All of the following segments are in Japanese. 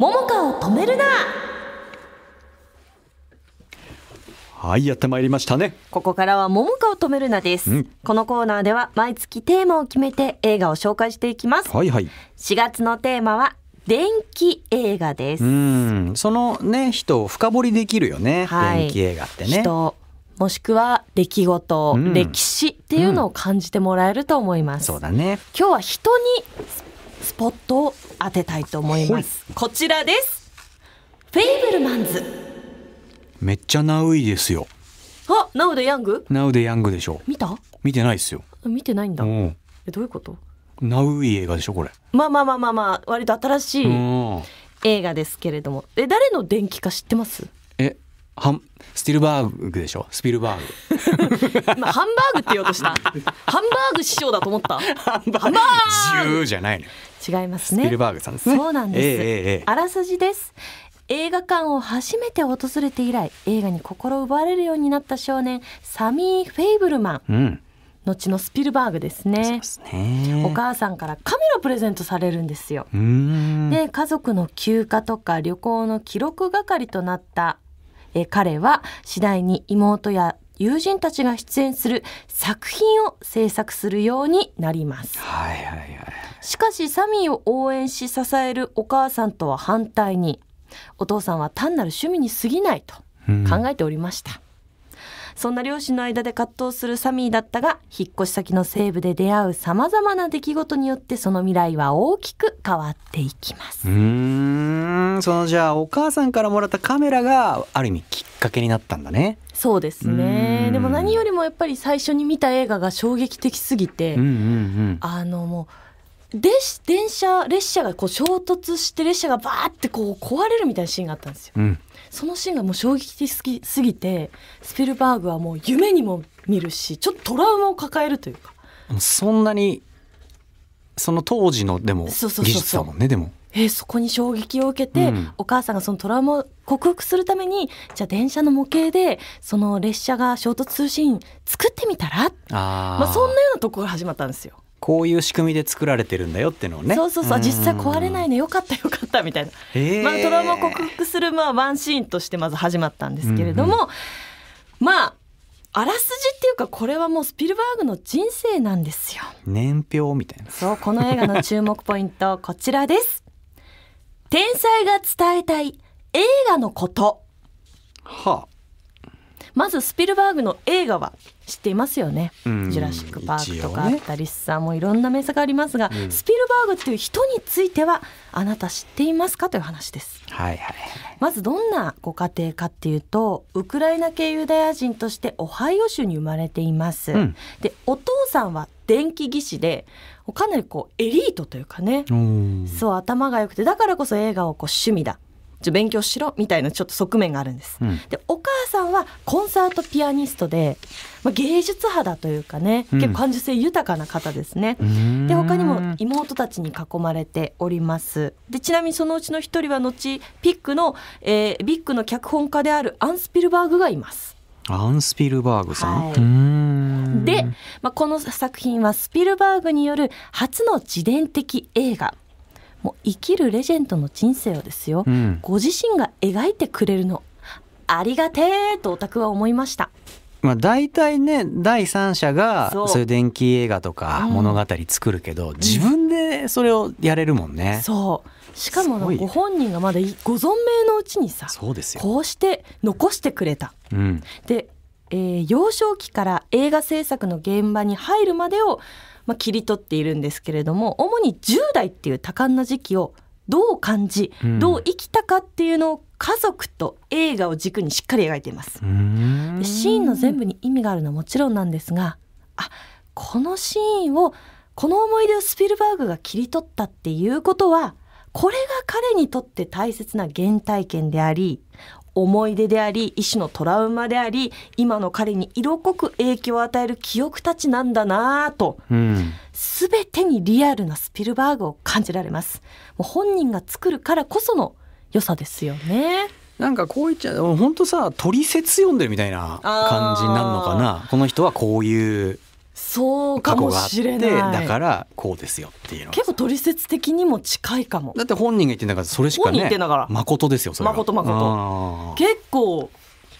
桃香を止めるなはいやってまいりましたねここからは桃香を止めるなです、うん、このコーナーでは毎月テーマを決めて映画を紹介していきますはいはい4月のテーマは電気映画ですうんそのね人を深掘りできるよね、はい、電気映画ってねもしくは出来事、うん、歴史っていうのを感じてもらえると思います、うん、そうだね今日は人にスポットを当てたいと思います、い、こちらですフェイブルマンズめっちゃナウイですよあ、ナウでヤングナウでヤングでしょう見た見てないですよ見てないんだえ、どういうことナウイ映画でしょこれまあまあまあまあまあ割と新しい映画ですけれどもえ誰の電気か知ってますハンスティルバーグでしょスピルバーグ 今ハンバーグって言おうとしたハンバーグ師匠だと思ったハンバーグじゃないの、ね、違いますねスピルバーグさんですねそうなんです、えーえー、あらすじです映画館を初めて訪れて以来映画に心奪われるようになった少年サミー・フェイブルマン、うん、後のスピルバーグですね、ね、お母さんからカメラプレゼントされるんですよで家族の休暇とか旅行の記録係となったえ彼は次第に妹や友人たちが出演する作品を制作するようになります、はいはいはい、しかしサミーを応援し支えるお母さんとは反対にお父さんは単なる趣味に過ぎないと考えておりました、うんそんな両親の間で葛藤するサミーだったが、引っ越し先の西部で出会う様々な出来事によってその未来は大きく変わっていきます。うーん、そのじゃあお母さんからもらったカメラがある意味きっかけになったんだね。そうですね。でも何よりもやっぱり最初に見た映画が衝撃的すぎて、うんうんうん、あのもう、で電車列車がこう衝突して列車がバーってこう壊れるみたいなシーンがあったんですよ、うん、そのシーンがもう衝撃的すぎてスピルバーグはもう夢にも見るしちょっとトラウマを抱えるというかそんなにその当時のでも技術だもんねでも。えー、そこに衝撃を受けて、うん、お母さんがそのトラウマを克服するためにじゃあ電車の模型でその列車が衝突するシーン作ってみたらまあ、そんなようなところが始まったんですよ。こういう仕組みで作られてるんだよっていうのをねそうそうそう実際壊れないねよかったよかったみたいな、まあ、トラウマを克服する、まあ、ワンシーンとしてまず始まったんですけれども、うんうん、まああらすじっていうかこれはもうスピルバーグの人生なんですよ年表みたいなそうこの映画の注目ポイントこちらです天才が伝えたい映画のことはあまずスピルバーグの映画は知っていますよね、うん、ジュラシック・パークとかあったりさ、んもいろんな名作がありますが、うん、スピルバーグっていう人についてはあなた知っていますかという話です、はいはい、まずどんなご家庭かっていうとウクライナ系ユダヤ人としてオハイオ州に生まれています、うん、でお父さんは電気技師でかなりこうエリートというかねそう頭が良くてだからこそ映画をこう趣味だちょ勉強しろみたいなちょっと側面があるんです。うん、でお母さんはコンサートピアニストで、まあ、芸術派だというかね、結構感受性豊かな方ですね。で他にも妹たちに囲まれております。でちなみにそのうちの一人は後ピックの、えー、ビッグの脚本家であるアン・スピルバーグがいます。アン・スピルバーグさん、はい、で、まあ、この作品はスピルバーグによる初の自伝的映画もう生きるレジェンドの人生をですよ、うん、ご自身が描いてくれるのありがてえとおタは思いました。まあ、大体ね第三者がそういう電気映画とか物語作るけど、うん、自分でそれをやれるもんね。そうしかもご本人がまだご存命のうちにさそうですよこうして残してくれた。うん、で、えー、幼少期から映画制作の現場に入るまでをまあ、切り取っているんですけれども主に10代っていう多感な時期をどう感じ、どう生きたかっていうのを家族と映画を軸にしっかり描いていますシーンの全部に意味があるのはもちろんなんですがあこのシーンをこの思い出をスピルバーグが切り取ったっていうことはこれが彼にとって大切な原体験であり思い出であり一種のトラウマであり今の彼に色濃く影響を与える記憶たちなんだなぁと、うん、全てにリアルなスピルバーグを感じられますもう本人が作るからこその良さですよねなんかこう言っちゃう本当さ取説読んでるみたいな感じになるのかなこの人はこういうそうかもしれないだからこうですよっていうの結構取説的にも近いかもだって本人が言ってんだからそれしかね本人言誠ですよそれ誠誠結構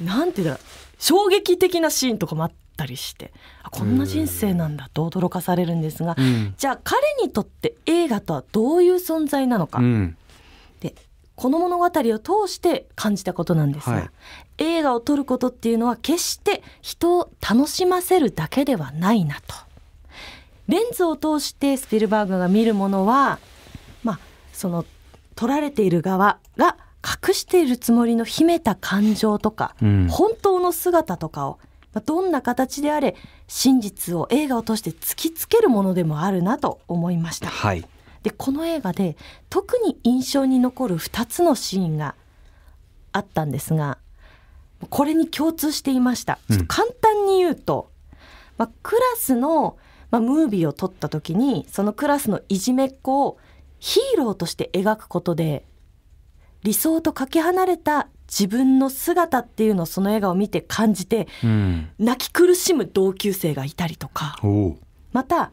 なんていうんだろう衝撃的なシーンとかもあったりしてこんな人生なんだと驚かされるんですが、うん、じゃあ彼にとって映画とはどういう存在なのか、うん、でこの物語を通して感じたことなんですが、はい、映画を撮ることっていうのは決して人を楽しませるだけではないなと。レンズを通してスピルバーグが見るものは、まあ、その撮られている側が隠しているつもりの秘めた感情とか、うん、本当の姿とかを、まあ、どんな形であれ真実を映画を通して突きつけるものでもあるなと思いました。はいでこの映画で特に印象に残る2つのシーンがあったんですがこれに共通していましたちょっと簡単に言うと、うん、まあ、クラスの、まあ、ムービーを撮った時にそのクラスのいじめっ子をヒーローとして描くことで理想とかけ離れた自分の姿っていうのをその映画を見て感じて、うん、泣き苦しむ同級生がいたりとかまた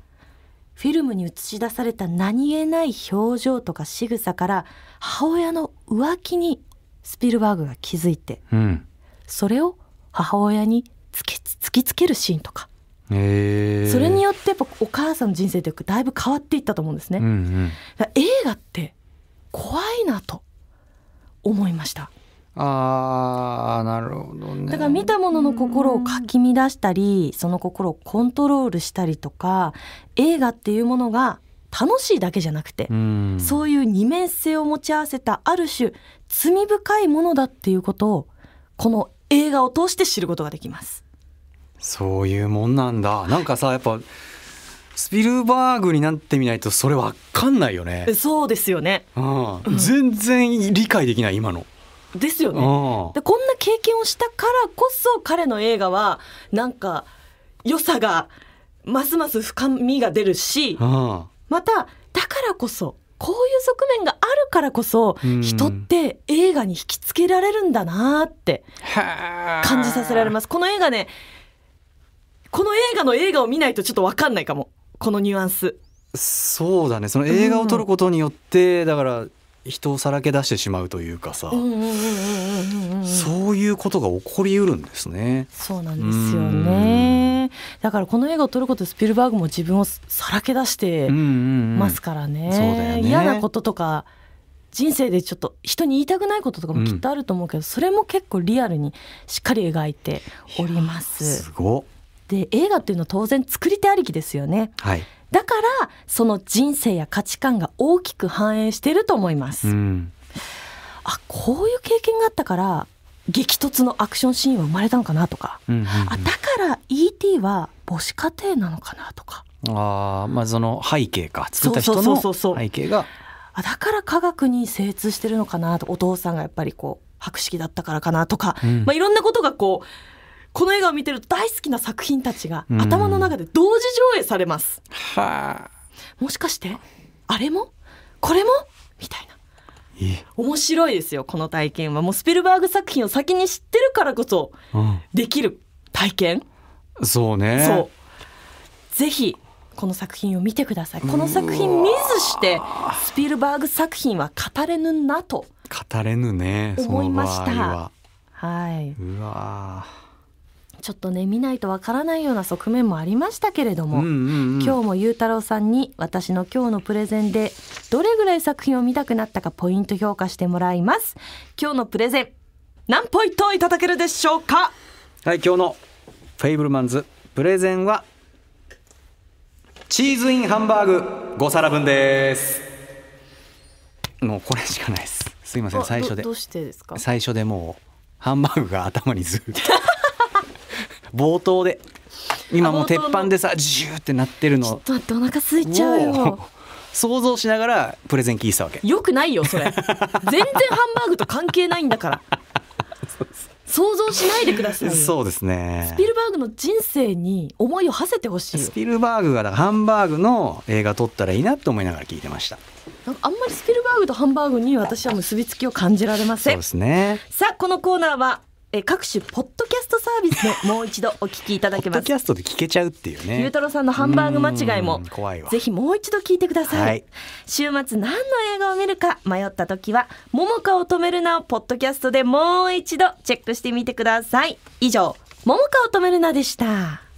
フィルムに映し出された何気ない表情とか仕草から母親の浮気にスピルバーグが気づいて、うん、それを母親に突ききつけるシーンとか、えー、それによってやっぱお母さんの人生ってだいぶ変わっていったと思うんですね。うんうん、映画って怖いなと思いました。ああなるほどねだから見たものの心をかき乱したりその心をコントロールしたりとか映画っていうものが楽しいだけじゃなくてそういう二面性を持ち合わせたある種罪深いものだっていうことをこの映画を通して知ることができますそういうもんなんだなんかさやっぱスピルバーグになってみないとそれわかんないよねそうですよね、うん、全然理解できない今のですよね。でこんな経験をしたからこそ彼の映画はなんか良さがますます深みが出るしまただからこそこういう側面があるからこそ、人って映画に引きつけられるんだなって感じさせられます。この映画ねこの映画の映画を見ないとちょっと分かんないかもこのニュアンス。そうだねその映画を撮ることによって、うん、だから人をさらけ出してしまうというかさそういうことが起こりうるんですね。そうなんですよねだからこの映画を撮ることでスピルバーグも自分をさらけ出してますからねううんうね、嫌なこととか人生でちょっと人に言いたくないこととかもきっとあると思うけど、うん、それも結構リアルにしっかり描いております。すごで映画っていうのは当然作り手ありきですよね。はいだからその人生や価値観が大きく反映してると思います、うん、あこういう経験があったから激突のアクションシーンは生まれたのかなとか、うんうんうん、あだから E.T. は母子家庭なのかなとかあまあその背景か作った人の背景があだから科学に精通してるのかなとお父さんがやっぱりこう博識だったからかなとか、うん、まあ、いろんなことがこうこの映画を見てると大好きな作品たちが頭の中で同時上映されます。はあ、もしかしてあれもこれもみたいな。面白いですよこの体験はもうスピルバーグ作品を先に知ってるからこそできる体験、うん、そうねそうぜひこの作品を見てくださいこの作品見ずしてスピルバーグ作品は語れぬなと語れぬね思いましたはいうわちょっとね見ないとわからないような側面もありましたけれども、うんうんうん、今日もゆうたろうさんに私の今日のプレゼンでどれぐらい作品を見たくなったかポイント評価してもらいます今日のプレゼン何ポイントいただけるでしょうかはい今日のフェイブルマンズプレゼンはチーズインハンバーグ5皿分ですもうこれしかないですすいません最初でどうしてですか最初でもうハンバーグが頭にずっと冒頭で今もう鉄板でさジューってなってるのちょっと待ってお腹空いちゃうよ想像しながらプレゼン聞いてたわけよくないよそれ 全然ハンバーグと関係ないんだから想像しないでくださいそうですねスピルバーグの人生に思いを馳せてほしいスピルバーグがハンバーグの映画撮ったらいいなって思いながら聞いてましたあんまりスピルバーグとハンバーグに私は結びつきを感じられませんそうですねさあこのコーナーはえ各種ポッドキャストサービスで もう一度お聞きいただけますポッドキャストで聞けちゃうっていうねゆうたろさんのハンバーグ間違いもぜひもう一度聞いてください、はい、週末何の映画を見るか迷った時は「桃花を止めるな」をポッドキャストでもう一度チェックしてみてください以上「桃花を止めるな」でした